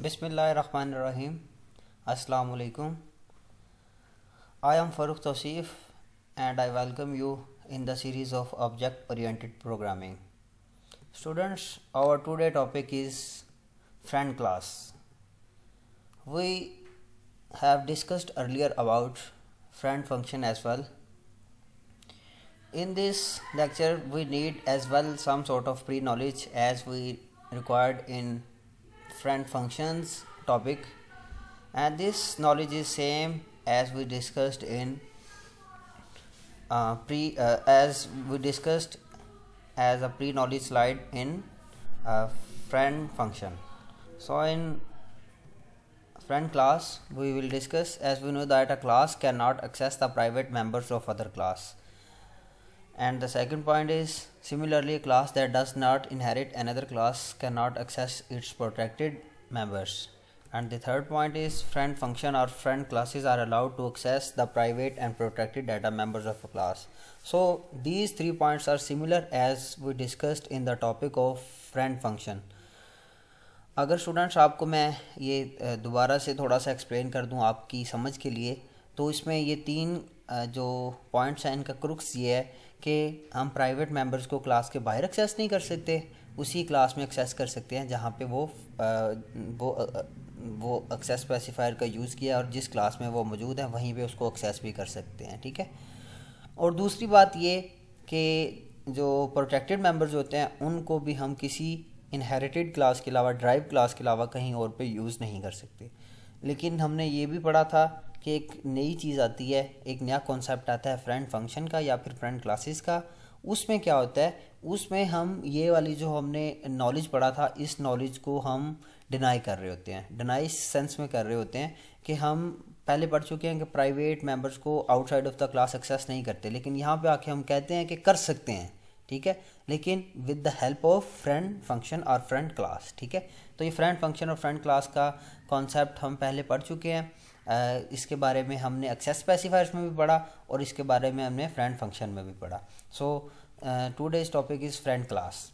Bismillahirrahmanirrahim. Assalamu alaikum. I am Farooq Tosif and I welcome you in the series of object oriented programming. Students, our today topic is friend class. We have discussed earlier about friend function as well. In this lecture we need as well some sort of pre knowledge as we required in different functions topic and this knowledge is same as we discussed in uh, pre uh, as we discussed as a pre knowledge slide in uh, friend function so in friend class we will discuss as we know that a class cannot access the private members of other class and the second point is similarly a class that does not inherit another class cannot access its protected members and the third point is friend function or friend classes are allowed to access the private and protected data members of a class so these three points are similar as we discussed in the topic of friend function अगर students आपको मैं ये दोबारा से थोड़ा सा explain कर दूं आपकी समझ के लिए तो इसमें ये तीन जो पॉइंट्स हैं इनका क्रुक्स ये है कि हम प्राइवेट मेंबर्स को क्लास के बाहर एक्सेस नहीं कर सकते उसी क्लास में एक्सेस कर सकते हैं जहाँ पे वो आ, वो आ, वो एक्सेस स्पेसिफायर का यूज़ किया और जिस क्लास में वो मौजूद हैं वहीं पे उसको एक्सेस भी कर सकते हैं ठीक है और दूसरी बात ये कि जो प्रोटेक्टेड मेंबर्स होते हैं उनको भी हम किसी इनहेरिटेड क्लास के अलावा ड्राइव क्लास के अलावा कहीं और पे यूज़ नहीं कर सकते लेकिन हमने ये भी पढ़ा था कि एक नई चीज़ आती है एक नया कॉन्सेप्ट आता है फ्रेंड फंक्शन का या फिर फ्रेंड क्लासेस का उसमें क्या होता है उसमें हम ये वाली जो हमने नॉलेज पढ़ा था इस नॉलेज को हम डिनाई कर रहे होते हैं डिनाई सेंस में कर रहे होते हैं कि हम पहले पढ़ चुके हैं कि प्राइवेट मेंबर्स को outside of the class access नहीं करते लेकिन यहाँ पे आके हम कहते हैं कि कर सकते हैं ठीक है लेकिन with the help of friend function और फ्रेंड क्लास ठीक है तो ये फ्रेंड फंक्शन और फ्रेंड क्लास का कॉन्सेप्ट हम पहले पढ़ चुके हैं इसके बारे में हमने एक्सेस स्पेसिफायर्स में भी पढ़ा और इसके बारे में हमने फ्रेंड फंक्शन में भी पढ़ा so today's topic is friend class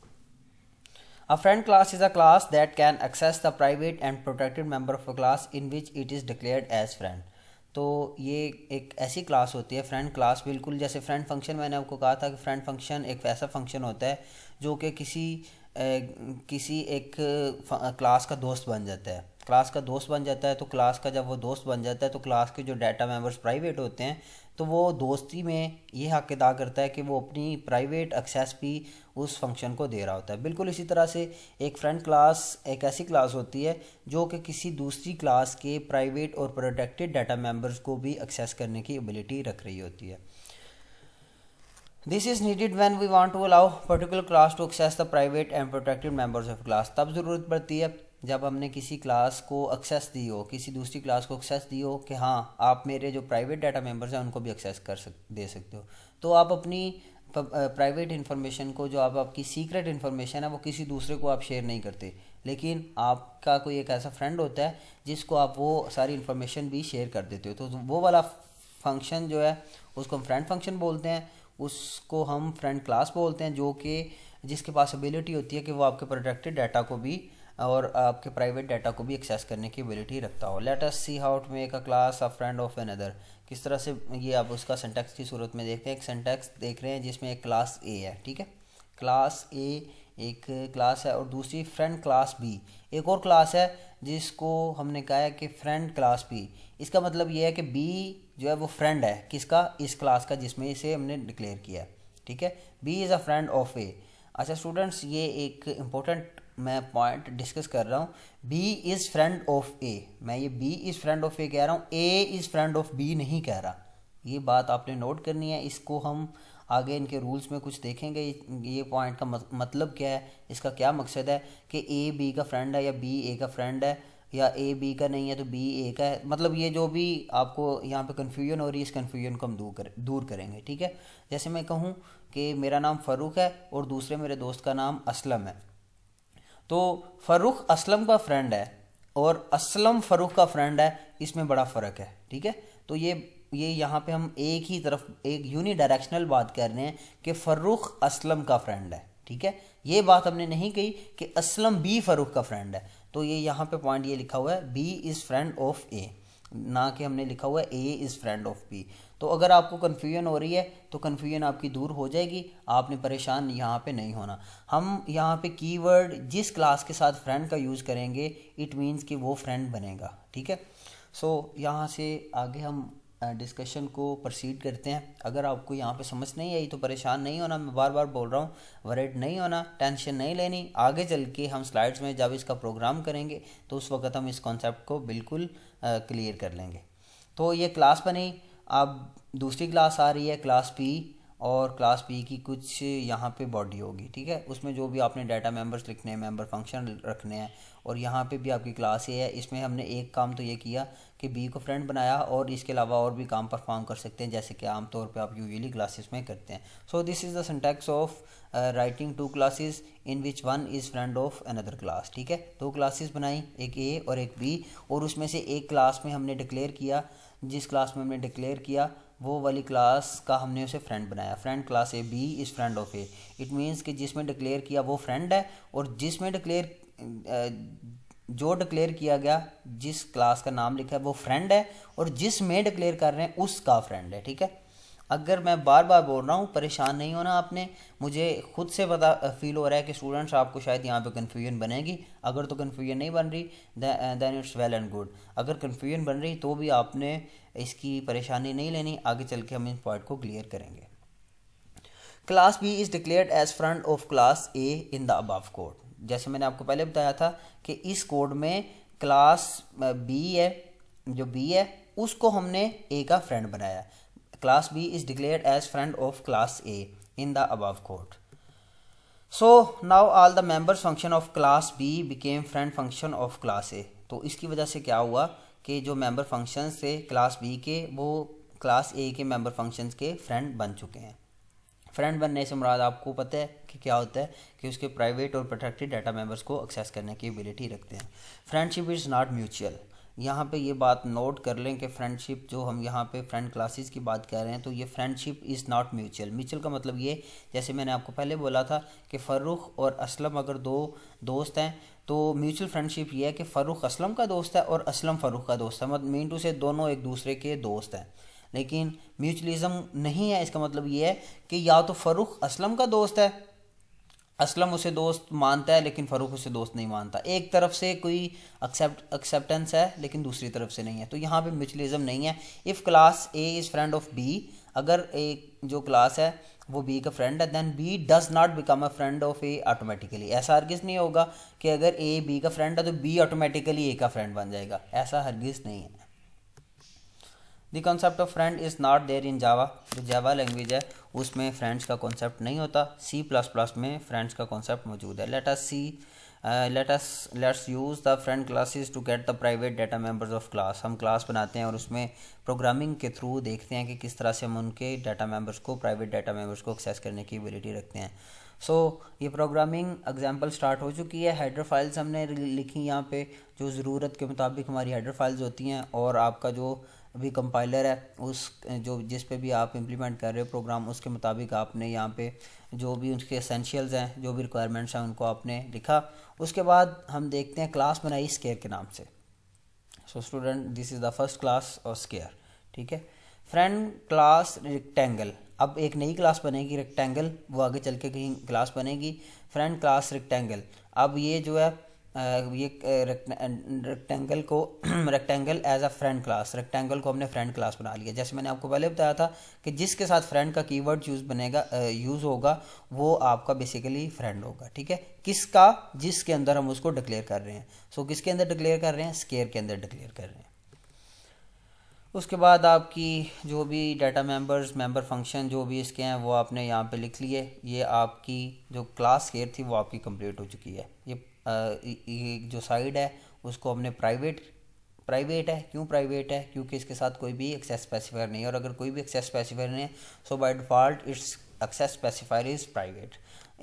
a friend class is a class that can access the private and protected member of a class in which it is declared as friend तो ये एक ऐसी class होती है friend class बिल्कुल जैसे friend function मैंने आपको कहा था कि फ्रेंड फंक्शन एक ऐसा फंक्शन होता है जो कि किसी ए, किसी एक क्लास का दोस्त बन जाता है क्लास का दोस्त बन जाता है तो क्लास का जब वो दोस्त बन जाता है तो क्लास के जो डाटा मेंबर्स प्राइवेट होते हैं तो वो दोस्ती में ये हक अदा करता है कि वो अपनी प्राइवेट एक्सेस भी उस फंक्शन को दे रहा होता है बिल्कुल इसी तरह से एक फ्रेंड क्लास एक ऐसी क्लास होती है जो कि किसी दूसरी क्लास के प्राइवेट और प्रोटेक्टेड डाटा मेंबर्स को भी एक्सेस करने की एबिलिटी रख रही होती है this is needed when we want to allow particular class to access the private and protected members of class तब ज़रूरत पड़ती है जब हमने किसी क्लास को एक्सेस दी हो किसी दूसरी क्लास को एक्सेस दी हो कि हाँ आप मेरे जो प्राइवेट डाटा मेंबर्स हैं उनको भी एक्सेस कर सक दे सकते हो तो आप अपनी प्राइवेट इन्फॉर्मेशन को जो आप आपकी सीक्रेट इन्फॉर्मेशन है वो किसी दूसरे को आप शेयर नहीं करते लेकिन आपका कोई एक ऐसा फ्रेंड होता है जिसको आप वो सारी इन्फॉर्मेशन भी शेयर कर देते हो तो वो वाला फंक्शन जो है उसको हम फ्रेंड फंक्शन बोलते हैं उसको हम फ्रेंड क्लास बोलते हैं जो कि जिसके पास एबिलिटी होती है कि वो आपके प्रोटेक्टेड डाटा को भी और आपके प्राइवेट डाटा को भी एक्सेस करने की एबिलिटी रखता हो let us see how to make a class a friend of another किस तरह से ये आप उसका सेंटेक्स की सूरत में देखते हैं एक सेंटेक्स देख रहे हैं जिसमें एक क्लास ए है ठीक है क्लास ए एक क्लास है और दूसरी फ्रेंड क्लास बी एक और क्लास है जिसको हमने कहा है कि फ्रेंड क्लास बी इसका मतलब ये है कि बी जो है वो फ्रेंड है किसका इस क्लास का जिसमें इसे हमने डिक्लेयर किया है ठीक है B is a friend of A अच्छा स्टूडेंट्स ये एक इम्पोर्टेंट मैं पॉइंट डिस्कस कर रहा हूँ B is friend of A मैं ये B is friend of A कह रहा हूँ A is friend of B नहीं कह रहा ये बात आपने नोट करनी है इसको हम आगे इनके रूल्स में कुछ देखेंगे ये पॉइंट का मतलब क्या है इसका क्या मकसद है कि ए बी का फ्रेंड है या बी ए का फ्रेंड है या ए बी का नहीं है तो बी ए का है मतलब ये जो भी आपको यहाँ पे कन्फ्यूजन हो रही है इस कन्फ्यूजन को हम दूर कर दूर करेंगे ठीक है जैसे मैं कहूँ कि मेरा नाम फरूक है और दूसरे मेरे दोस्त का नाम असलम है तो फ़रूख असलम का फ्रेंड है और असलम फरुख का फ्रेंड है इसमें बड़ा फ़र्क है ठीक है तो ये ये यहाँ पे हम एक ही तरफ एक यूनी डायरेक्शनल बात कर रहे हैं कि फरुख असलम का फ्रेंड है ठीक है ये बात हमने नहीं कही कि असलम बी फ़रूख का फ्रेंड है तो ये यहाँ पे पॉइंट ये लिखा हुआ है B is friend of A ना कि हमने लिखा हुआ है A is friend of B तो अगर आपको कन्फ्यूजन हो रही है तो कन्फ्यूजन आपकी दूर हो जाएगी आपने परेशान यहाँ पे नहीं होना हम यहाँ पे कीवर्ड जिस क्लास के साथ फ्रेंड का यूज़ करेंगे इट मीन्स कि वो फ्रेंड बनेगा ठीक है सो so, यहाँ से आगे हम डिस्कशन को प्रोसीड करते हैं अगर आपको यहाँ पे समझ नहीं आई तो परेशान नहीं होना मैं बार बार बोल रहा हूँ वरेड नहीं होना टेंशन नहीं लेनी आगे चल के हम स्लाइड्स में जब इसका प्रोग्राम करेंगे तो उस वक्त हम इस कॉन्सेप्ट को बिल्कुल क्लियर कर लेंगे तो ये क्लास बनी अब दूसरी क्लास आ रही है क्लास पी और क्लास पी की कुछ यहाँ पे बॉडी होगी ठीक है उसमें जो भी आपने डाटा मेंबर्स लिखने हैं मेंबर फंक्शन रखने हैं और यहाँ पे भी आपकी क्लास ये है इसमें हमने एक काम तो ये किया कि बी को फ्रेंड बनाया और इसके अलावा और भी काम परफॉर्म कर सकते हैं जैसे कि आमतौर पे आप यूजली क्लासेस में करते हैं so this is the syntax of writing two classes in which one is friend of another class ठीक है दो क्लासेस बनाई एक ए और एक बी और उसमें से एक क्लास में हमने डिक्लेयर किया जिस क्लास में हमने डिक्लेयर किया वो वाली क्लास का हमने उसे फ्रेंड बनाया friend class A B is friend of A it means कि जिसमें डिक्लेयर किया वो फ्रेंड है और जिसमें डिक्लेयर जो डिक्लेयर किया गया जिस क्लास का नाम लिखा है वो फ्रेंड है और जिसमें डिक्लेयर कर रहे हैं उसका फ्रेंड है ठीक है अगर मैं बार बार बोल रहा हूँ परेशान नहीं होना आपने मुझे खुद से पता फील हो रहा है कि स्टूडेंट्स आपको शायद यहाँ पे कन्फ्यूजन बनेगी अगर तो कन्फ्यूजन नहीं बन रही then it's well and good अगर कन्फ्यूजन बन रही तो भी आपने इसकी परेशानी नहीं लेनी आगे चल के हम इस पॉइंट को क्लियर करेंगे class B is declared as front of class A in the above code जैसे मैंने आपको पहले बताया था कि इस कोड में क्लास बी है जो बी है उसको हमने ए का फ्रेंड बनाया class B is declared as friend of class A in the above code. So now all the members function of class B became friend function of class A. तो इसकी वजह से क्या हुआ कि जो member functions थे class B के वो class A के member functions के friend बन चुके हैं फ्रेंड बनने से मुराद आपको पता है कि क्या होता है कि उसके प्राइवेट और प्रोटेक्टेड डाटा मेंबर्स को एक्सेस करने की एबिलिटी रखते हैं फ्रेंडशिप इज़ नॉट म्यूचुअल यहाँ पे ये बात नोट कर लें कि फ्रेंडशिप जो हम यहाँ पे फ्रेंड क्लासेस की बात कर रहे हैं तो ये friendship is not mutual mutual का मतलब ये जैसे मैंने आपको पहले बोला था कि फ़र्रुख और असलम अगर दो दोस्त हैं तो म्यूचुअल फ्रेंडशिप ये है कि फ़र्रुख असलम का दोस्त है और असलम फ़र्रुख का दोस्त है मतलब मीन टू से दोनों एक दूसरे के दोस्त हैं लेकिन म्यूचुअलिज़म नहीं है इसका मतलब ये है कि या तो फ़र्रुख असलम का दोस्त है असलम उसे दोस्त मानता है लेकिन फ़ारूक उसे दोस्त नहीं मानता एक तरफ से कोई एक्सेप्ट एक्सेप्टेंस है लेकिन दूसरी तरफ से नहीं है तो यहाँ पे म्यूचलिज़म नहीं है if class A is friend of B अगर एक जो क्लास है वो बी का फ्रेंड है then B does not become a friend of A automatically ऐसा हरगिज़ नहीं होगा कि अगर ए बी का फ्रेंड है तो बी ऑटोमेटिकली ए का फ्रेंड बन जाएगा ऐसा हरगिज़ नहीं है the concept of friend is not there in Java जो जावा लैंग्वेज है उसमें फ्रेंड्स का कॉन्सेप्ट नहीं होता सी प्लस प्लस में फ्रेंड्स का कॉन्सेप्ट मौजूद है let us see let us let's use the friend classes to get the private data members of class हम क्लास बनाते हैं और उसमें प्रोग्रामिंग के थ्रू देखते हैं कि किस तरह से हम उनके डाटा मेंबर्स को प्राइवेट डाटा मेंबर्स को एक्सेस करने की एबिलिटी रखते हैं सो so, ये प्रोग्रामिंग एग्जाम्पल स्टार्ट हो चुकी है हेडर फाइल्स हमने लिखी यहाँ पे जो ज़रूरत के मुताबिक हमारी हेडर फाइल्स होती हैं और आपका जो भी कंपाइलर है उस जो जिस पे भी आप इम्प्लीमेंट कर रहे हो प्रोग्राम उसके मुताबिक आपने यहाँ पे जो भी उसके असेंशियल्स हैं जो भी रिक्वायरमेंट्स हैं उनको आपने लिखा उसके बाद हम देखते हैं क्लास बनाई स्केयर के नाम से so student this is the first class और स्केयर ठीक है फ्रेंड क्लास रिक्टेंगल अब एक नई क्लास बनेगी रेक्टेंगल वो आगे चल के कहीं क्लास बनेगी फ्रेंड क्लास रेक्टेंगल अब ये जो है ये रेक्टेंगल को rectangle as a friend class rectangle को हमने फ्रेंड क्लास बना लिया जैसे मैंने आपको पहले बताया था कि जिसके साथ फ्रेंड का कीवर्ड यूज़ बनेगा यूज़ होगा वो आपका बेसिकली फ्रेंड होगा ठीक है किसका जिसके अंदर हम उसको डिक्लेयर कर रहे हैं सो so, किसके अंदर डिक्लेयर कर रहे हैं स्केयर के अंदर डिक्लेयर कर रहे हैं उसके बाद आपकी जो भी डाटा मेंबर्स मेंबर फंक्शन जो भी इसके हैं वो आपने यहाँ पे लिख लिए ये आपकी जो क्लास केयर थी वो आपकी कंप्लीट हो चुकी है ये, आ, ये जो साइड है उसको हमने प्राइवेट प्राइवेट है क्यों प्राइवेट है क्योंकि इसके साथ कोई भी एक्सेस स्पेसिफायर नहीं है और अगर कोई भी एक्सेस स्पेसिफायर नहीं है so by default it's access specifier is private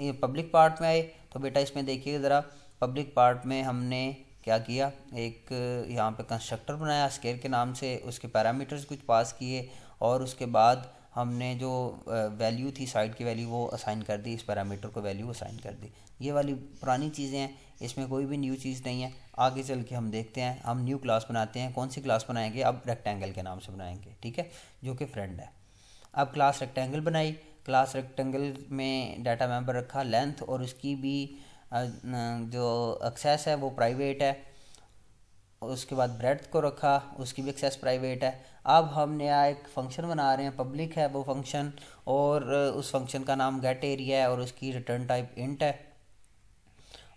ये पब्लिक पार्ट में आए तो बेटा इसमें देखिए ज़रा पब्लिक पार्ट में हमने क्या किया एक यहाँ पे कंस्ट्रक्टर बनाया स्केल के नाम से उसके पैरामीटर्स कुछ पास किए और उसके बाद हमने जो वैल्यू थी साइड की वैल्यू वो असाइन कर दी इस पैरामीटर को वैल्यू असाइन कर दी ये वाली पुरानी चीज़ें हैं इसमें कोई भी न्यू चीज़ नहीं है आगे चल के हम देखते हैं हम न्यू क्लास बनाते हैं कौन सी क्लास बनाएंगे अब रेक्टेंगल के नाम से बनाएंगे ठीक है जो कि फ्रेंड है अब क्लास रेक्टेंगल बनाई क्लास रेक्टेंगल में डाटा मेम्बर रखा लेंथ और उसकी भी जो एक्सेस है वो प्राइवेट है उसके बाद ब्रेड को रखा उसकी भी एक्सेस प्राइवेट है अब हम नया एक फंक्शन बना रहे हैं पब्लिक है वो फंक्शन और उस फंक्शन का नाम गेट एरिया है और उसकी रिटर्न टाइप इंट है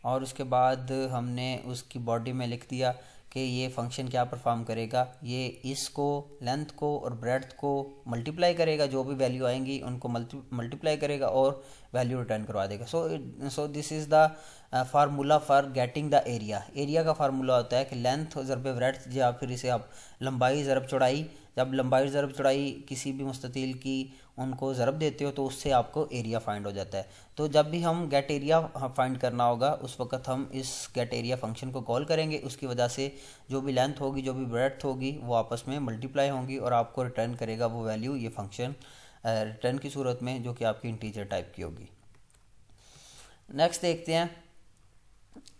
और उसके बाद हमने उसकी बॉडी में लिख दिया कि ये फंक्शन क्या परफॉर्म करेगा ये इसको लेंथ को और ब्रेड को मल्टीप्लाई करेगा जो भी वैल्यू आएंगी उनको मल्टीप्लाई करेगा और वैल्यू रिटर्न करवा देगा so so this is the formula for getting the area area का फार्मूला होता है कि लेंथ ज़रब वरेथ या फिर इसे आप लंबाई ज़रब चौड़ाई जब लंबाई ज़रब चौड़ाई किसी भी मुस्ततील की उनको ज़रब देते हो तो उससे आपको एरिया फाइंड हो जाता है तो जब भी हम गेट एरिया फाइंड करना होगा उस वक्त हम इस गेट एरिया फंक्शन को कॉल करेंगे उसकी वजह से जो भी लेंथ होगी जो भी ब्रेथ होगी वो आपस में मल्टीप्लाई होंगी और आपको रिटर्न करेगा वो वैल्यू ये फंक्शन रिटर्न की सूरत में जो कि आपकी इंटीजर टाइप की होगी नेक्स्ट देखते हैं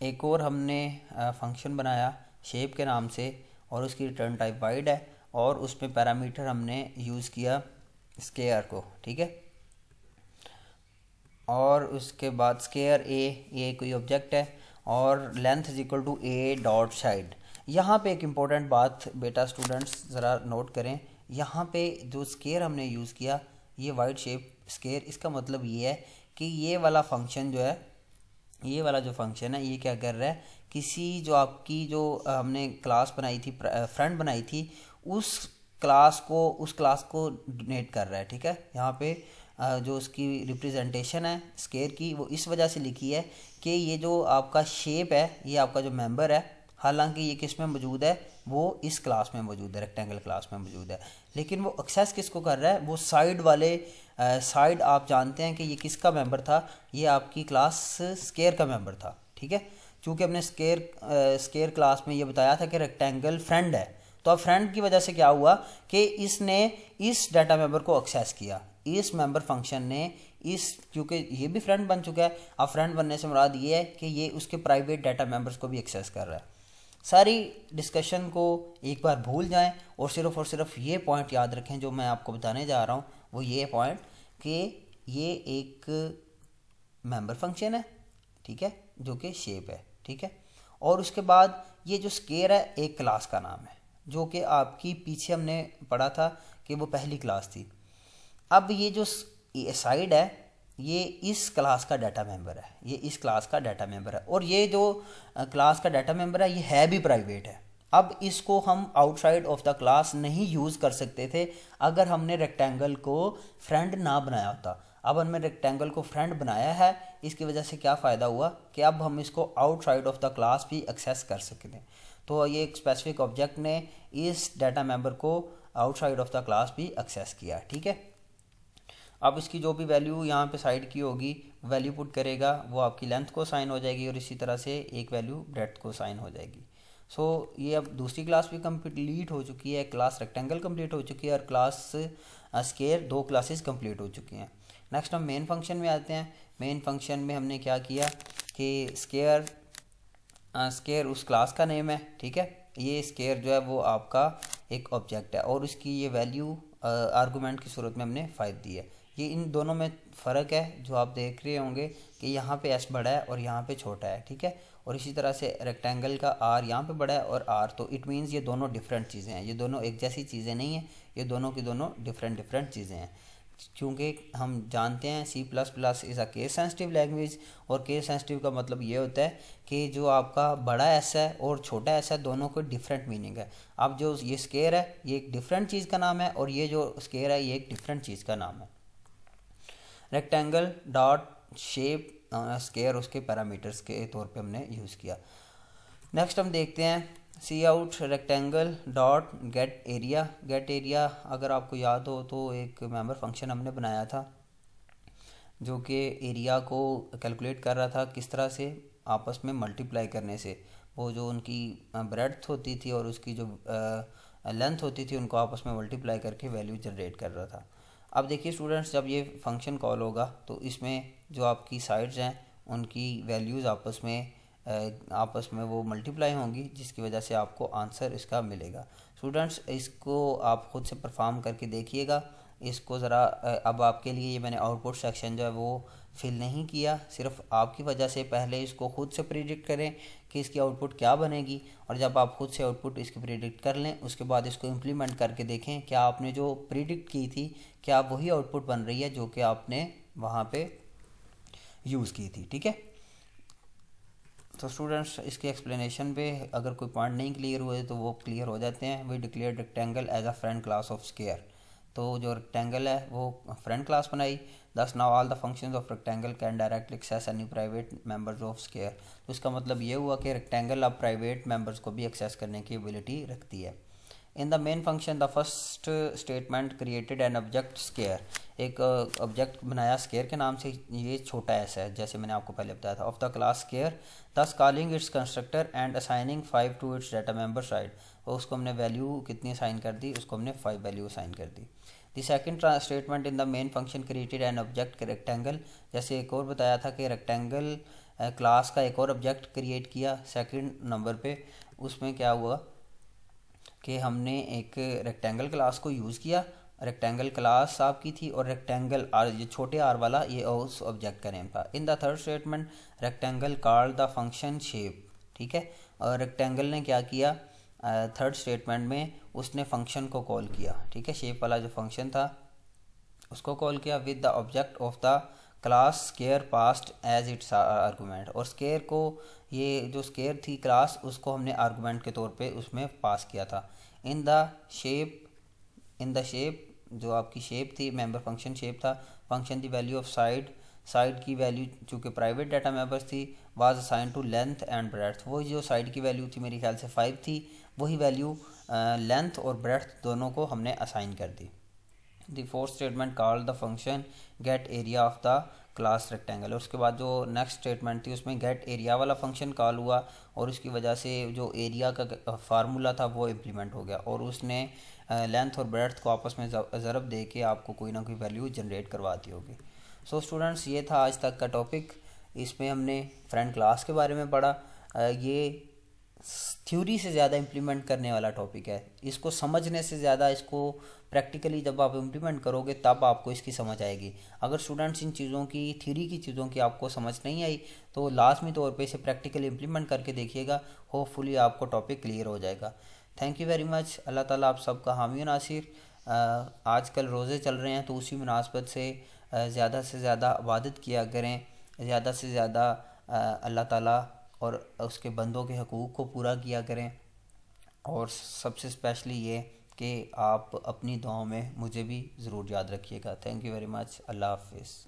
एक और हमने फंक्शन बनाया शेप के नाम से और उसकी रिटर्न टाइप वाइड है और उसमें पैरामीटर हमने यूज़ किया स्केयर को ठीक है और उसके बाद स्केयर ए ये कोई ऑब्जेक्ट है और length is equal to A dot side यहाँ पे एक इम्पॉर्टेंट बात बेटा स्टूडेंट्स ज़रा नोट करें यहाँ पे जो स्केयर हमने यूज़ किया ये वाइट शेप स्केयर इसका मतलब ये है कि ये वाला फंक्शन जो है ये वाला जो फंक्शन है ये क्या कर रहा है किसी जो आपकी जो हमने क्लास बनाई थी फ्रंट बनाई थी उस क्लास को उस क्लास को डोनेट कर रहा है ठीक है यहाँ पे जो उसकी रिप्रेजेंटेशन है स्केयर की वो इस वजह से लिखी है कि ये जो आपका शेप है ये आपका जो मेंबर है हालांकि ये किस में मौजूद है वो इस क्लास में मौजूद है रेक्टेंगल क्लास में मौजूद है लेकिन वो एक्सेस किसको कर रहा है वो साइड वाले साइड आप जानते हैं कि ये किसका मेंबर था ये आपकी क्लास स्केयर का मेंबर था ठीक है चूँकि हमने स्केयर स्केयर क्लास में ये बताया था कि रेक्टेंगल फ्रेंड है तो अब फ्रेंड की वजह से क्या हुआ कि इसने इस डाटा मेंबर को एक्सेस किया इस मेंबर फंक्शन ने इस क्योंकि ये भी फ्रेंड बन चुका है अब फ्रेंड बनने से मुराद ये है कि ये उसके प्राइवेट डाटा मेंबर्स को भी एक्सेस कर रहा है सारी डिस्कशन को एक बार भूल जाएं और सिर्फ और सिर्फ ये पॉइंट याद रखें जो मैं आपको बताने जा रहा हूँ वो ये पॉइंट कि ये एक मेंबर फंक्शन है ठीक है जो कि शेप है ठीक है और उसके बाद ये जो स्केयर है एक क्लास का नाम है जो कि आपकी पीछे हमने पढ़ा था कि वो पहली क्लास थी अब ये जो साइड है ये इस क्लास का डाटा मेंबर है ये इस क्लास का डाटा मेंबर है और ये जो क्लास का डाटा मेंबर है ये है भी प्राइवेट है अब इसको हम आउटसाइड ऑफ द क्लास नहीं यूज़ कर सकते थे अगर हमने रेक्टेंगल को फ्रेंड ना बनाया होता अब हमने रेक्टेंगल को फ्रेंड बनाया है इसकी वजह से क्या फ़ायदा हुआ कि अब हम इसको आउटसाइड ऑफ द क्लास भी एक्सेस कर सकते तो ये एक स्पेसिफिक ऑब्जेक्ट ने इस डाटा मेंबर को आउटसाइड ऑफ द क्लास भी एक्सेस किया ठीक है अब इसकी जो भी वैल्यू यहाँ पे साइड की होगी वैल्यू पुट करेगा वो आपकी लेंथ को साइन हो जाएगी और इसी तरह से एक वैल्यू ब्रेथ को साइन हो जाएगी सो so, ये अब दूसरी क्लास भी कम्प्लीट हो चुकी है क्लास रेक्टेंगल कम्प्लीट हो चुकी है और क्लास स्केयर uh, दो क्लासेस कम्प्लीट हो चुकी हैं नेक्स्ट हम मेन फंक्शन में आते हैं मेन फंक्शन में हमने क्या किया कि स्केयर स्केयर uh, उस क्लास का नेम है ठीक है ये स्केयर जो है वो आपका एक ऑब्जेक्ट है और उसकी ये वैल्यू आर्गूमेंट uh, की सूरत में हमने फाइव दी है ये इन दोनों में फ़र्क है जो आप देख रहे होंगे कि यहाँ पे एस बड़ा है और यहाँ पे छोटा है ठीक है और इसी तरह से रेक्टेंगल का आर यहाँ पे बड़ा है और आर तो इट मीन्स ये दोनों डिफरेंट चीज़ें हैं ये दोनों एक जैसी चीज़ें नहीं हैं ये दोनों की दोनों डिफरेंट डिफरेंट चीज़ें हैं क्योंकि हम जानते हैं C plus plus is a case sensitive language और केस सेंसिटिव का मतलब ये होता है कि जो आपका बड़ा ऐसा है और छोटा ऐसा है दोनों को डिफरेंट मीनिंग है अब जो ये स्केयर है ये एक डिफरेंट चीज़ का नाम है और ये जो स्केयर है ये एक डिफरेंट चीज़ का नाम है रेक्टेंगल डॉट शेप स्केयर उसके पैरामीटर्स के तौर पे हमने यूज़ किया नेक्स्ट हम देखते हैं C out rectangle dot get area get area अगर आपको याद हो तो एक मेम्बर फंक्शन हमने बनाया था जो कि एरिया को कैलकुलेट कर रहा था किस तरह से आपस में मल्टीप्लाई करने से वो जो उनकी ब्रेड्थ uh, होती थी और उसकी जो लेंथ uh, होती थी उनको आपस में मल्टीप्लाई करके वैल्यू जनरेट कर रहा था अब देखिए स्टूडेंट्स जब ये फंक्शन कॉल होगा तो इसमें जो आपकी साइड्स हैं उनकी वैल्यूज़ आपस में आपस में वो मल्टीप्लाई होंगी जिसकी वजह से आपको आंसर इसका मिलेगा स्टूडेंट्स इसको आप ख़ुद से परफॉर्म करके देखिएगा इसको ज़रा अब आपके लिए ये मैंने आउटपुट सेक्शन जो है वो फिल नहीं किया सिर्फ आपकी वजह से पहले इसको खुद से प्रिडिक्ट करें कि इसकी आउटपुट क्या बनेगी और जब आप खुद से आउटपुट इसकी प्रिडिक्ट कर लें उसके बाद इसको इम्प्लीमेंट करके देखें क्या आपने जो प्रिडिक्ट की थी क्या वही आउटपुट बन रही है जो कि आपने वहाँ पर यूज़ की थी ठीक है तो स्टूडेंट्स इसके एक्सप्लेनेशन पे अगर कोई पॉइंट नहीं क्लियर हुए तो वो क्लियर हो जाते हैं we declare rectangle as a friend class of square तो जो रेक्टेंगल है वो फ्रंट क्लास बनाई thus now all the functions of rectangle can direct access any private members of square तो इसका मतलब ये हुआ कि रेक्टेंगल अब प्राइवेट मेंबर्स को भी एक्सेस करने की एबिलिटी रखती है in the main function the first statement created an object square एक ऑब्जेक्ट बनाया स्केयर के नाम से ये छोटा ऐसा है जैसे मैंने आपको पहले बताया था of the class square thus calling its constructor and assigning five to its data member side और उसको हमने वैल्यू कितनी असाइन कर दी उसको हमने फाइव वैल्यू असाइन कर दी the second statement in the main function created an object rectangle जैसे एक और बताया था कि रेक्टेंगल क्लास का एक और ऑब्जेक्ट क्रिएट किया सेकेंड नंबर पर उसमें क्या हुआ कि हमने एक रेक्टेंगल क्लास को यूज़ किया रेक्टेंगल क्लास साफ की थी और रेक्टेंगल आर ये छोटे आर वाला ये उस ऑब्जेक्ट का नेम था in the third statement rectangle called the function shape ठीक है और रेक्टेंगल ने क्या किया थर्ड uh, स्टेटमेंट में उसने फंक्शन को कॉल किया ठीक है शेप वाला जो फंक्शन था उसको कॉल किया with the object of the class square passed as its argument और स्केयर को ये जो स्केयर थी क्लास उसको हमने आर्गूमेंट के तौर पे उसमें पास किया था in the shape in the shape जो आपकी शेप थी मेंबर फंक्शन शेप था function the value of side side की वैल्यू चूँकि प्राइवेट डाटा मेंबर्स थी was assign to length and breadth वो जो साइड की वैल्यू थी मेरे ख्याल से फाइव थी वही वैल्यू लेंथ uh, और ब्रेथ दोनों को हमने असाइन कर दी the fourth statement called the function get area of the class rectangle और उसके बाद जो नेक्स्ट स्टेटमेंट थी उसमें गेट एरिया वाला फंक्शन कॉल हुआ और उसकी वजह से जो एरिया का फार्मूला था वो इम्प्लीमेंट हो गया और उसने लेंथ और ब्रेथ को आपस में ज़रब दे के आपको कोई ना कोई वैल्यू जनरेट करवा दी होगी सो so, स्टूडेंट्स ये था आज तक का टॉपिक इसमें हमने फ्रेंड क्लास के बारे में पढ़ा ये थ्योरी से ज़्यादा इम्प्लीमेंट करने वाला टॉपिक है इसको समझने से ज़्यादा इसको प्रैक्टिकली जब आप इम्प्लीमेंट करोगे तब आपको इसकी समझ आएगी अगर स्टूडेंट्स इन चीज़ों की थ्योरी की चीज़ों की आपको समझ नहीं आई तो लाजमी तौर पर इसे प्रैक्टिकली इम्प्लीमेंट करके देखिएगा होपफुली आपको टॉपिक क्लियर हो जाएगा थैंक यू वेरी मच अल्लाह ताला आप सबका हामी नासिर कल रोज़े चल रहे हैं तो उसी मुनासबत से ज़्यादा से ज़्यादा इबादत किया करें ज़्यादा से ज़्यादा अल्लाह ताला और उसके बंदों के हकूक़ को पूरा किया करें और सबसे स्पेशली ये कि आप अपनी दुआओं में मुझे भी ज़रूर याद रखिएगा थैंक यू वेरी मच अल्लाह हाफिज़